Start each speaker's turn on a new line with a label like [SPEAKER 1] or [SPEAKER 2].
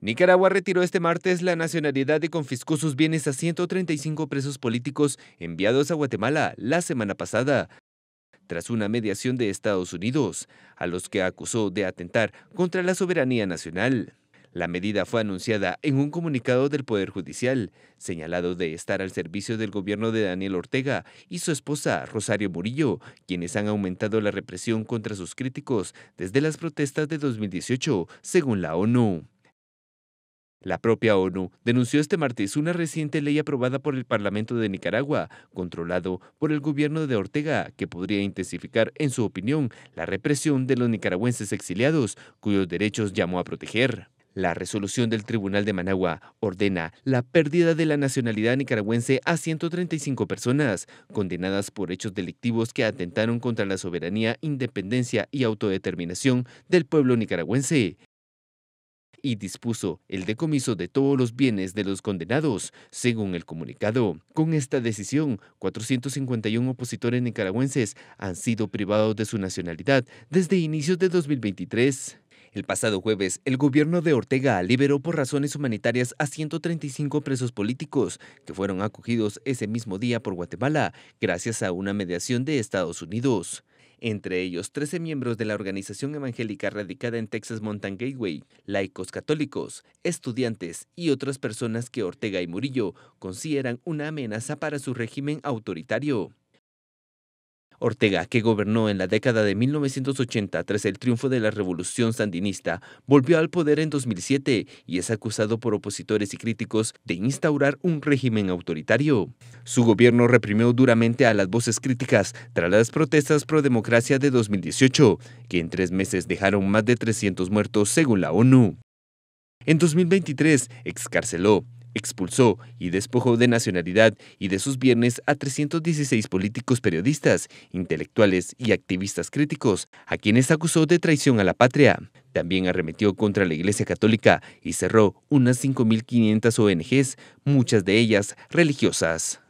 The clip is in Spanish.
[SPEAKER 1] Nicaragua retiró este martes la nacionalidad y confiscó sus bienes a 135 presos políticos enviados a Guatemala la semana pasada, tras una mediación de Estados Unidos, a los que acusó de atentar contra la soberanía nacional. La medida fue anunciada en un comunicado del Poder Judicial, señalado de estar al servicio del gobierno de Daniel Ortega y su esposa Rosario Murillo, quienes han aumentado la represión contra sus críticos desde las protestas de 2018, según la ONU. La propia ONU denunció este martes una reciente ley aprobada por el Parlamento de Nicaragua, controlado por el gobierno de Ortega, que podría intensificar, en su opinión, la represión de los nicaragüenses exiliados, cuyos derechos llamó a proteger. La resolución del Tribunal de Managua ordena la pérdida de la nacionalidad nicaragüense a 135 personas condenadas por hechos delictivos que atentaron contra la soberanía, independencia y autodeterminación del pueblo nicaragüense y dispuso el decomiso de todos los bienes de los condenados, según el comunicado. Con esta decisión, 451 opositores nicaragüenses han sido privados de su nacionalidad desde inicios de 2023. El pasado jueves, el gobierno de Ortega liberó por razones humanitarias a 135 presos políticos que fueron acogidos ese mismo día por Guatemala gracias a una mediación de Estados Unidos entre ellos 13 miembros de la organización evangélica radicada en Texas Mountain Gateway, laicos católicos, estudiantes y otras personas que Ortega y Murillo consideran una amenaza para su régimen autoritario. Ortega, que gobernó en la década de 1980 tras el triunfo de la Revolución Sandinista, volvió al poder en 2007 y es acusado por opositores y críticos de instaurar un régimen autoritario. Su gobierno reprimió duramente a las voces críticas tras las protestas pro democracia de 2018, que en tres meses dejaron más de 300 muertos según la ONU. En 2023 excarceló expulsó y despojó de nacionalidad y de sus bienes a 316 políticos periodistas, intelectuales y activistas críticos, a quienes acusó de traición a la patria. También arremetió contra la Iglesia Católica y cerró unas 5.500 ONGs, muchas de ellas religiosas.